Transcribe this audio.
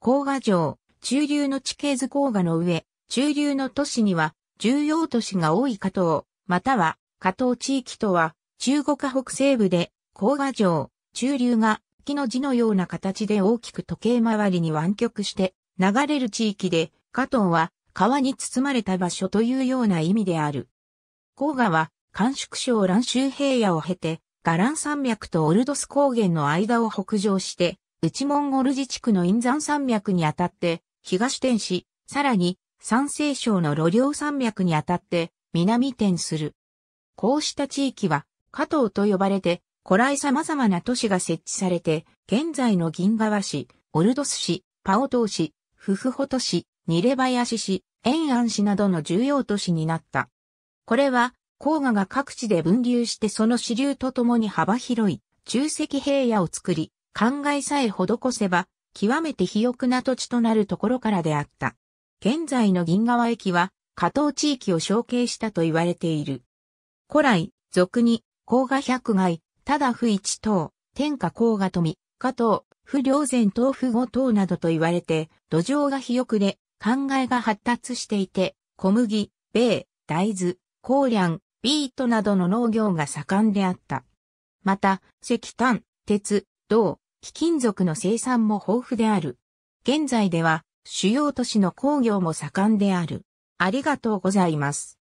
黄河城、中流の地形図黄河の上、中流の都市には、重要都市が多い加東、または、加東地域とは、中国北西部で、黄河城、中流が、木の字のような形で大きく時計回りに湾曲して、流れる地域で、加東は、川に包まれた場所というような意味である。黄河は、甘粛省乱州平野を経て、ガラン山脈とオルドス高原の間を北上して、内モンゴル自治区の陰山山脈にあたって、東天市、さらに、山西省の路領山脈にあたって、南天する。こうした地域は、加藤と呼ばれて、古来様々な都市が設置されて、現在の銀河市、オルドス市、パオトー市、フフホト市、ニレバヤシ市、アン市などの重要都市になった。これは、黄河が各地で分流してその支流とともに幅広い中石平野を作り、考えさえ施せば、極めて肥沃な土地となるところからであった。現在の銀川駅は、加藤地域を承継したと言われている。古来、俗に、甲賀百害、ただ不一等、天下甲賀富、加藤、不良前等不後等などと言われて、土壌が肥沃で、考えが発達していて、小麦、米、大豆、高粱、ビートなどの農業が盛んであった。また、石炭、鉄、銅、貴金属の生産も豊富である。現在では主要都市の工業も盛んである。ありがとうございます。